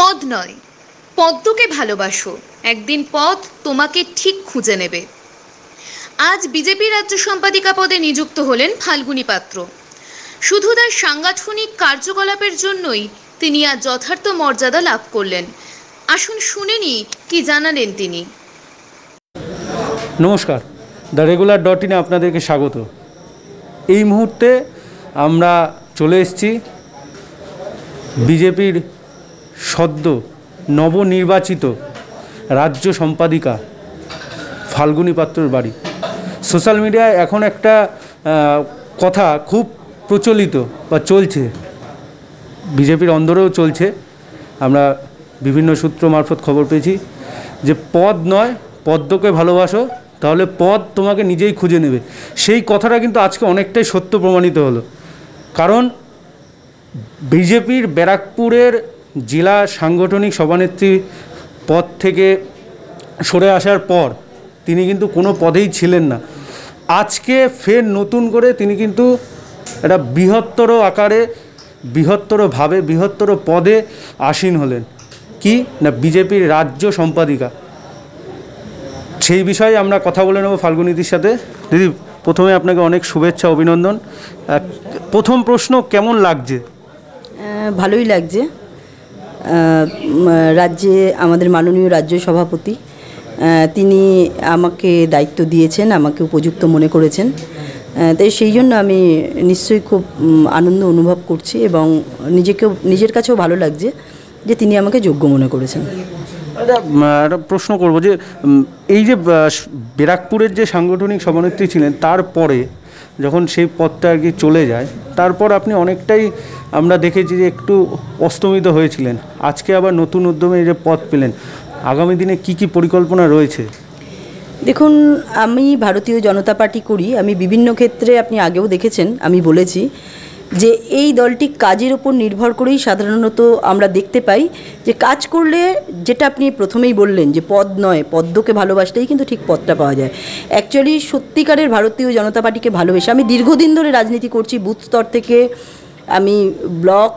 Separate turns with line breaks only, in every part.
পদ নয় পদ্মকে ভালোবাসো একদিন পদ তোমাকে ঠিক খুঁজে নেবে আজ বিজেপি রাজ্য সম্পাদিকা পদে নিযুক্ত হলেন ফাল্গুনী পাত্র শুধু তার সাংগঠনিক কার্যকলাপের জন্যই তিনি আজ যথার্থ মর্যাদা লাভ করলেন আসুন শুনে নি কি জানালেন তিনি
নমস্কার দ্য রেগুলার ডট ইনে আপনাদেরকে স্বাগত এই মুহূর্তে আমরা চলে এসেছি বিজেপির সদ্য নবনির্বাচিত রাজ্য সম্পাদিকা ফাল্গুনী পাত্রর বাড়ি সোশ্যাল মিডিয়ায় এখন একটা কথা খুব প্রচলিত বা চলছে বিজেপির অন্দরেও চলছে আমরা বিভিন্ন সূত্র মারফত খবর পেয়েছি যে পদ নয় পদ্মকে ভালোবাসো তাহলে পদ তোমাকে নিজেই খুঁজে নেবে সেই কথাটা কিন্তু আজকে অনেকটাই সত্য প্রমাণিত হলো কারণ বিজেপির ব্যারাকপুরের জেলা সাংগঠনিক সভানেত্রী পদ থেকে সরে আসার পর তিনি কিন্তু কোনো পদেই ছিলেন না আজকে ফের নতুন করে তিনি কিন্তু একটা বৃহত্তর আকারে বৃহত্তরভাবে বৃহত্তর পদে আসীন হলেন কি না বিজেপির রাজ্য সম্পাদিকা সেই বিষয়ে আমরা কথা বলে নেব ফাল্গুনীদির সাথে দিদি প্রথমে আপনাকে অনেক শুভেচ্ছা অভিনন্দন
প্রথম প্রশ্ন কেমন লাগছে ভালোই লাগছে রাজ্যে আমাদের মাননীয় রাজ্য সভাপতি তিনি আমাকে দায়িত্ব দিয়েছেন আমাকে উপযুক্ত মনে করেছেন তাই সেই জন্য আমি নিশ্চয়ই খুব আনন্দ অনুভব করছি এবং নিজেকেও নিজের কাছেও ভালো লাগছে যে তিনি আমাকে যোগ্য মনে করেছেন
আচ্ছা, একটা প্রশ্ন করব যে এই যে ব্যারাকপুরের যে সাংগঠনিক সভানেত্রী ছিলেন তারপরে যখন সেই পথটা আর কি চলে যায় তারপর আপনি অনেকটাই আমরা দেখেছি যে একটু অস্তমিত হয়েছিলেন আজকে আবার নতুন উদ্যমে যে পথ পেলেন আগামী দিনে কি কি পরিকল্পনা রয়েছে
দেখুন আমি ভারতীয় জনতা পার্টি করি আমি বিভিন্ন ক্ষেত্রে আপনি আগেও দেখেছেন আমি বলেছি যে এই দলটি কাজের ওপর নির্ভর করেই সাধারণত আমরা দেখতে পাই যে কাজ করলে যেটা আপনি প্রথমেই বললেন যে পদ নয় পদ্মকে ভালোবাসলেই কিন্তু ঠিক পদটা পাওয়া যায় অ্যাকচুয়ালি সত্যিকারের ভারতীয় জনতা পার্টিকে ভালোবেসে আমি দীর্ঘদিন ধরে রাজনীতি করছি বুথ স্তর থেকে আমি ব্লক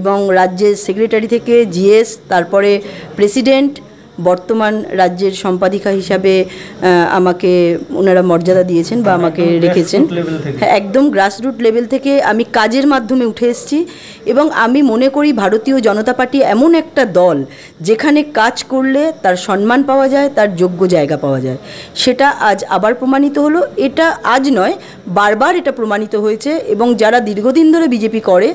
এবং রাজ্যের সেক্রেটারি থেকে জিএস তারপরে প্রেসিডেন্ট বর্তমান রাজ্যের সম্পাদিকা হিসাবে আমাকে ওনারা মর্যাদা দিয়েছেন বা মানে আমাকে রেখেছেন হ্যাঁ একদম গ্রাসরুট লেভেল থেকে আমি কাজের মাধ্যমে উঠে এসেছি এবং আমি মনে করি ভারতীয় জনতা পার্টি এমন একটা দল যেখানে কাজ করলে তার সম্মান পাওয়া যায় তার যোগ্য জায়গা পাওয়া যায় সেটা আজ আবার প্রমাণিত হলো এটা আজ নয় বারবার এটা প্রমাণিত হয়েছে এবং যারা দীর্ঘদিন ধরে বিজেপি করে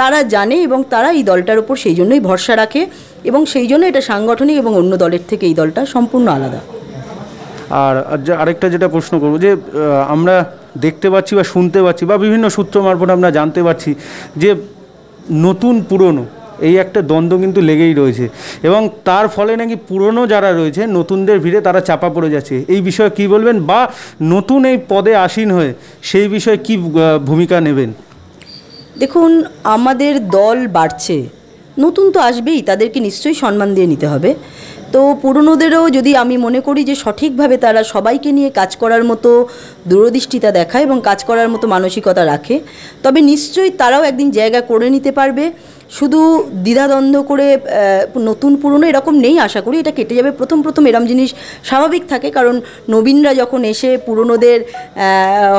তারা জানে এবং তারা এই দলটার ওপর সেই জন্যই ভরসা রাখে এবং সেই জন্য এটা সাংগঠনিক এবং অন্য দলের থেকে এই দলটা সম্পূর্ণ আলাদা
আর আরেকটা যেটা প্রশ্ন করবো যে আমরা দেখতে পাচ্ছি বা শুনতে পাচ্ছি বা বিভিন্ন সূত্র মারফত আমরা জানতে পারছি যে নতুন পুরনো এই একটা দ্বন্দ্ব কিন্তু লেগেই রয়েছে এবং তার ফলে নাকি পুরনো যারা রয়েছে নতুনদের ভিড়ে তারা চাপা পড়ে যাচ্ছে এই বিষয়ে কি বলবেন বা নতুন এই পদে আসীন হয়ে সেই বিষয়ে কি ভূমিকা নেবেন
দেখুন আমাদের দল বাড়ছে নতুন তো আসবেই তাদেরকে নিশ্চয়ই সম্মান দিয়ে নিতে হবে তো পুরনোদেরও যদি আমি মনে করি যে সঠিকভাবে তারা সবাইকে নিয়ে কাজ করার মতো দূরদৃষ্টিতা দেখায় এবং কাজ করার মতো মানসিকতা রাখে তবে নিশ্চয়ই তারাও একদিন জায়গা করে নিতে পারবে শুধু দ্বিধাদ্বন্দ্ব করে নতুন পুরনো এরকম নেই আশা করি এটা কেটে যাবে প্রথম প্রথম এরম জিনিস স্বাভাবিক থাকে কারণ নবীনরা যখন এসে পুরনোদের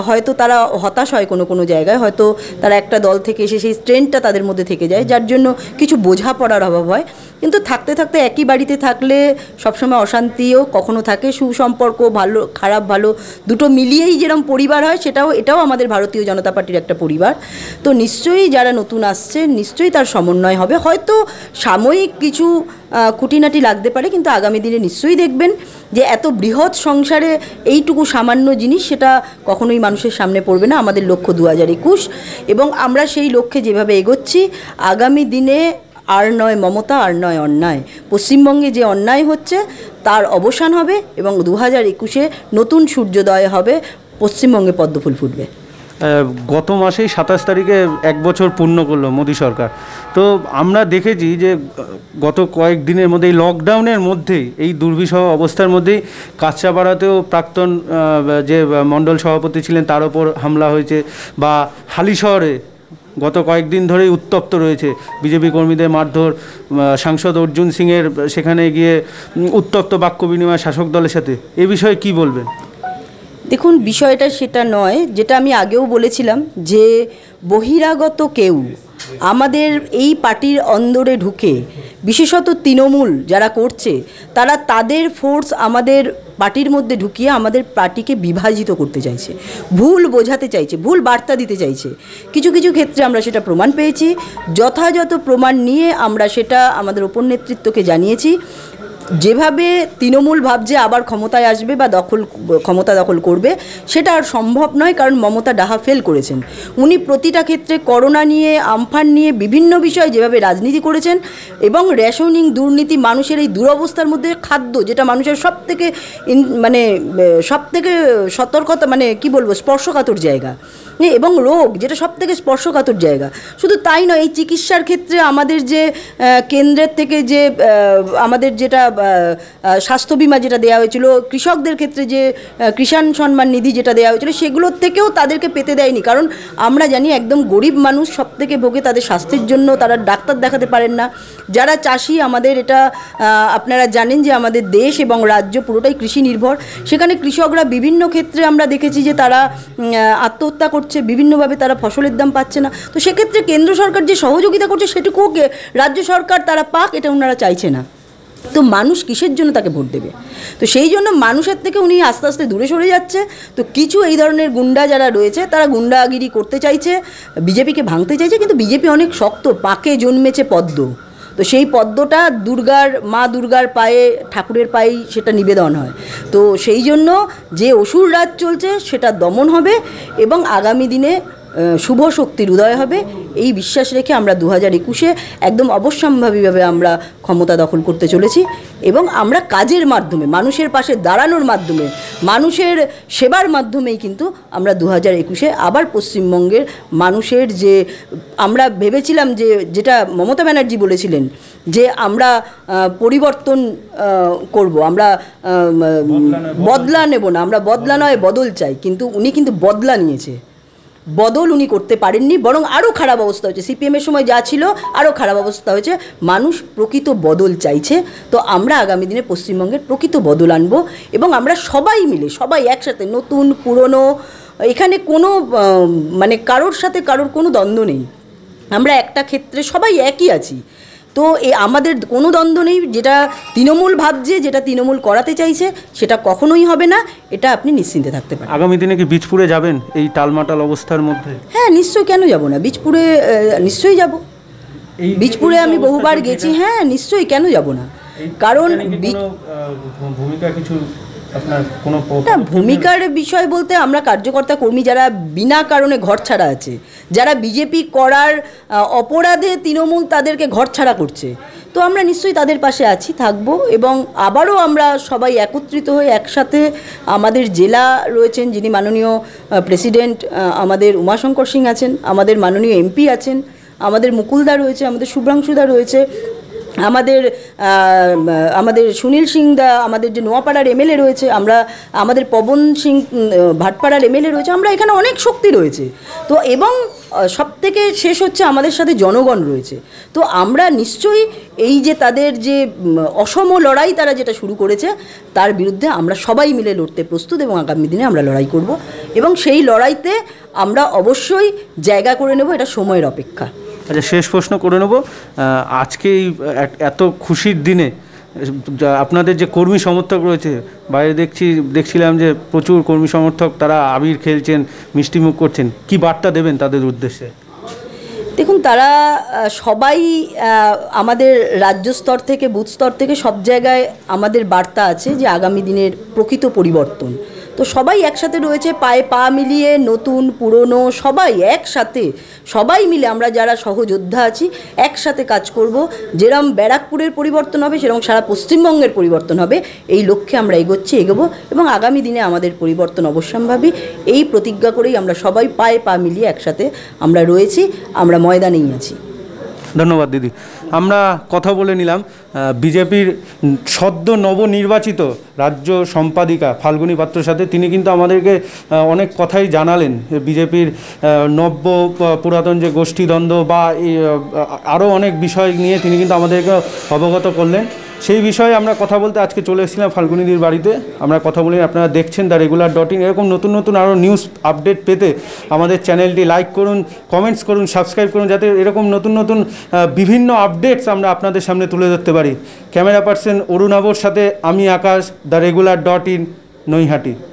হয়তো তারা হতাশ হয় কোনো কোনো জায়গায় হয়তো তারা একটা দল থেকে এসে সেই ট্রেনটা তাদের মধ্যে থেকে যায় যার জন্য কিছু বোঝাপড়ার অভাব হয় কিন্তু থাকতে থাকতে একই বাড়িতে থাকলে সবসময় অশান্তিও কখনো থাকে সুসম্পর্ক ভালো খারাপ ভালো দুটো মিলিয়েই যেরকম পরিবার হয় সেটাও এটাও আমাদের ভারতীয় জনতা পার্টির একটা পরিবার তো নিশ্চয়ই যারা নতুন আসছে নিশ্চয়ই তার সমন্বয় হবে হয়তো সাময়িক কিছু খুঁটিনাটি লাগতে পারে কিন্তু আগামী দিনে নিশ্চয়ই দেখবেন যে এত বৃহৎ সংসারে এইটুকু সামান্য জিনিস সেটা কখনোই মানুষের সামনে পড়বে না আমাদের লক্ষ্য দু হাজার একুশ এবং আমরা সেই লক্ষ্যে যেভাবে এগোচ্ছি আগামী দিনে আর নয় মমতা আর নয় অন্যায় পশ্চিমবঙ্গে যে অন্যায় হচ্ছে তার অবসান হবে এবং দু হাজার একুশে নতুন সূর্যোদয় হবে পশ্চিমবঙ্গে পদ্মফুল ফুটবে
গত মাসেই সাতাশ তারিখে এক বছর পূর্ণ করলো মোদী সরকার তো আমরা দেখেছি যে গত কয়েকদিনের মধ্যে এই লকডাউনের মধ্যেই এই দুর্বিষহ অবস্থার মধ্যেই কাঁচাপাড়াতেও প্রাক্তন যে মণ্ডল সভাপতি ছিলেন তার ওপর হামলা হয়েছে বা হালিশহরে গত কয়েকদিন ধরেই উত্তপ্ত রয়েছে বিজেপি কর্মীদের মারধর সাংসদ অর্জুন সিংয়ের সেখানে গিয়ে উত্তপ্ত বাক্য বিনিময় শাসক দলের সাথে এ বিষয়ে কি বলবেন
দেখুন বিষয়টা সেটা নয় যেটা আমি আগেও বলেছিলাম যে বহিরাগত কেউ আমাদের এই পার্টির অন্দরে ঢুকে বিশেষত তৃণমূল যারা করছে তারা তাদের ফোর্স আমাদের পার্টির মধ্যে ঢুকিয়ে আমাদের পার্টিকে বিভাজিত করতে চাইছে ভুল বোঝাতে চাইছে ভুল বার্তা দিতে চাইছে কিছু কিছু ক্ষেত্রে আমরা সেটা প্রমাণ পেয়েছি যথাযথ প্রমাণ নিয়ে আমরা সেটা আমাদের ওপর নেতৃত্বকে জানিয়েছি যেভাবে তৃণমূল ভাবছে আবার ক্ষমতায় আসবে বা দখল ক্ষমতা দখল করবে সেটা আর সম্ভব নয় কারণ মমতা ডাহা ফেল করেছেন উনি প্রতিটা ক্ষেত্রে করোনা নিয়ে আমফান নিয়ে বিভিন্ন বিষয়ে যেভাবে রাজনীতি করেছেন এবং রেশনিং দুর্নীতি মানুষের এই দুরবস্থার মধ্যে খাদ্য যেটা মানুষের সব থেকে মানে সব থেকে সতর্কতা মানে কি বলবো স্পর্শকাতর জায়গা এবং রোগ যেটা সব থেকে স্পর্শকাতর জায়গা শুধু তাই নয় এই চিকিৎসার ক্ষেত্রে আমাদের যে কেন্দ্রের থেকে যে আমাদের যেটা স্বাস্থ্য বিমা যেটা দেওয়া হয়েছিল কৃষকদের ক্ষেত্রে যে কৃষাণ সম্মান নিধি যেটা দেওয়া হয়েছিল সেগুলোর থেকেও তাদেরকে পেতে দেয়নি কারণ আমরা জানি একদম গরিব মানুষ সব থেকে ভোগে তাদের স্বাস্থ্যের জন্য তারা ডাক্তার দেখাতে পারেন না যারা চাষি আমাদের এটা আপনারা জানেন যে আমাদের দেশ এবং রাজ্য পুরোটাই কৃষি নির্ভর সেখানে কৃষকরা বিভিন্ন ক্ষেত্রে আমরা দেখেছি যে তারা আত্মহত্যা করছে বিভিন্নভাবে তারা ফসলের দাম পাচ্ছে না তো সেক্ষেত্রে কেন্দ্র সরকার যে সহযোগিতা করছে সেটুকুও রাজ্য সরকার তারা পাক এটা ওনারা চাইছে না তো মানুষ কিসের জন্য তাকে ভোট দেবে তো সেই জন্য মানুষের থেকে উনি আস্তে আস্তে দূরে সরে যাচ্ছে তো কিছু এই ধরনের গুন্ডা যারা রয়েছে তারা গুন্ডাগিরি করতে চাইছে বিজেপিকে ভাঙতে চাইছে কিন্তু বিজেপি অনেক শক্ত পাকে জন্মেছে পদ্ম তো সেই পদ্মটা দুর্গার মা দুর্গার পায়ে ঠাকুরের পায়েই সেটা নিবেদন হয় তো সেই জন্য যে অসুর রাজ চলছে সেটা দমন হবে এবং আগামী দিনে শুভ শক্তির উদয় হবে এই বিশ্বাস রেখে আমরা দু হাজার একুশে একদম অবশ্যম্ভাবীভাবে আমরা ক্ষমতা দখল করতে চলেছি এবং আমরা কাজের মাধ্যমে মানুষের পাশে দাঁড়ানোর মাধ্যমে মানুষের সেবার মাধ্যমেই কিন্তু আমরা দু হাজার একুশে আবার পশ্চিমবঙ্গের মানুষের যে আমরা ভেবেছিলাম যে যেটা মমতা ব্যানার্জি বলেছিলেন যে আমরা পরিবর্তন করব আমরা বদলা নেব না আমরা বদলা নয় বদল চাই কিন্তু উনি কিন্তু বদলা নিয়েছে বদল উনি করতে পারেননি বরং আরও খারাপ অবস্থা হয়েছে সিপিএমের সময় যা ছিল আরও খারাপ অবস্থা হয়েছে মানুষ প্রকৃত বদল চাইছে তো আমরা আগামী দিনে পশ্চিমবঙ্গের প্রকৃত বদল আনবো এবং আমরা সবাই মিলে সবাই একসাথে নতুন পুরনো এখানে কোনো মানে কারোর সাথে কারোর কোনো দ্বন্দ্ব নেই আমরা একটা ক্ষেত্রে সবাই একই আছি তো এ আমাদের কোনো দ্বন্দ্ব নেই যেটা তৃণমূল ভাবছে যেটা তৃণমূল করাতে চাইছে সেটা কখনোই হবে না এটা আপনি নিশ্চিন্তে থাকতে
পারেন আগামী দিনে কি বীজপুরে যাবেন এই টালমাটাল অবস্থার মধ্যে
হ্যাঁ নিশ্চয়ই কেন যাব না বীজপুরে নিশ্চয়ই যাব বীজপুরে আমি বহুবার গেছি হ্যাঁ নিশ্চয়ই কেন যাব না কারণ ভূমিকা কিছু না ভূমিকার বিষয় বলতে আমরা কার্যকর্তা কর্মী যারা বিনা কারণে ঘর ছাড়া আছে যারা বিজেপি করার অপরাধে তৃণমূল তাদেরকে ঘর ছাড়া করছে তো আমরা নিশ্চয়ই তাদের পাশে আছি থাকব এবং আবারও আমরা সবাই একত্রিত হয়ে একসাথে আমাদের জেলা রয়েছেন যিনি মাননীয় প্রেসিডেন্ট আমাদের উমাশঙ্কর সিং আছেন আমাদের মাননীয় এমপি আছেন আমাদের মুকুলদা রয়েছে আমাদের শুভ্রাংশুদা রয়েছে আমাদের আমাদের সুনীল সিংদা আমাদের যে নোয়াপাড়ার এমএলএ রয়েছে আমরা আমাদের পবন সিং ভাটপাড়ার এমএলএ রয়েছে আমরা এখানে অনেক শক্তি রয়েছে তো এবং সব থেকে শেষ হচ্ছে আমাদের সাথে জনগণ রয়েছে তো আমরা নিশ্চয়ই এই যে তাদের যে অসম লড়াই তারা যেটা শুরু করেছে তার বিরুদ্ধে আমরা সবাই মিলে লড়তে প্রস্তুত এবং আগামী দিনে আমরা লড়াই করব এবং সেই লড়াইতে আমরা অবশ্যই জায়গা করে নেব এটা সময়ের অপেক্ষা
আচ্ছা শেষ প্রশ্ন করে নেব আজকে এত খুশির দিনে আপনাদের যে কর্মী সমর্থক রয়েছে বাইরে দেখছি দেখছিলাম যে প্রচুর কর্মী সমর্থক তারা আবির খেলছেন মিষ্টিমুখ করছেন কি বার্তা দেবেন তাদের উদ্দেশ্যে
দেখুন তারা সবাই আমাদের রাজ্য স্তর থেকে বুথ স্তর থেকে সব জায়গায় আমাদের বার্তা আছে যে আগামী দিনের প্রকৃত পরিবর্তন তো সবাই একসাথে রয়েছে পায়ে পা মিলিয়ে নতুন পুরনো সবাই একসাথে সবাই মিলে আমরা যারা সহযোদ্ধা আছি একসাথে কাজ করব যেরম ব্যারাকপুরের পরিবর্তন হবে সেরকম সারা পশ্চিমবঙ্গের পরিবর্তন হবে এই লক্ষ্যে আমরা এগোচ্ছি এগোবো এবং আগামী দিনে আমাদের পরিবর্তন অবশ্যম্ভাবী এই প্রতিজ্ঞা করেই আমরা সবাই পায়ে পা মিলিয়ে একসাথে আমরা রয়েছি আমরা ময়দানেই আছি
ধন্যবাদ দিদি আমরা কথা বলে নিলাম বিজেপির সদ্য নবনির্বাচিত রাজ্য সম্পাদিকা ফাল্গুনী পাত্রের সাথে তিনি কিন্তু আমাদেরকে অনেক কথাই জানালেন বিজেপির নব্য পুরাতন যে গোষ্ঠীদ্বন্দ্ব বা আরও অনেক বিষয় নিয়ে তিনি কিন্তু আমাদেরকে অবগত করলেন সেই বিষয়ে আমরা কথা বলতে আজকে চলে এসেছিলাম ফাল্গুনিদির বাড়িতে আমরা কথা বলি আপনারা দেখছেন দ্য রেগুলার ডট ইন এরকম নতুন নতুন আরও নিউজ আপডেট পেতে আমাদের চ্যানেলটি লাইক করুন কমেন্টস করুন সাবস্ক্রাইব করুন যাতে এরকম নতুন নতুন বিভিন্ন আপডেটস আমরা আপনাদের সামনে তুলে ধরতে পারি ক্যামেরা পার্সন অরুণাবর সাথে আমি Akash the regular dot in Naihati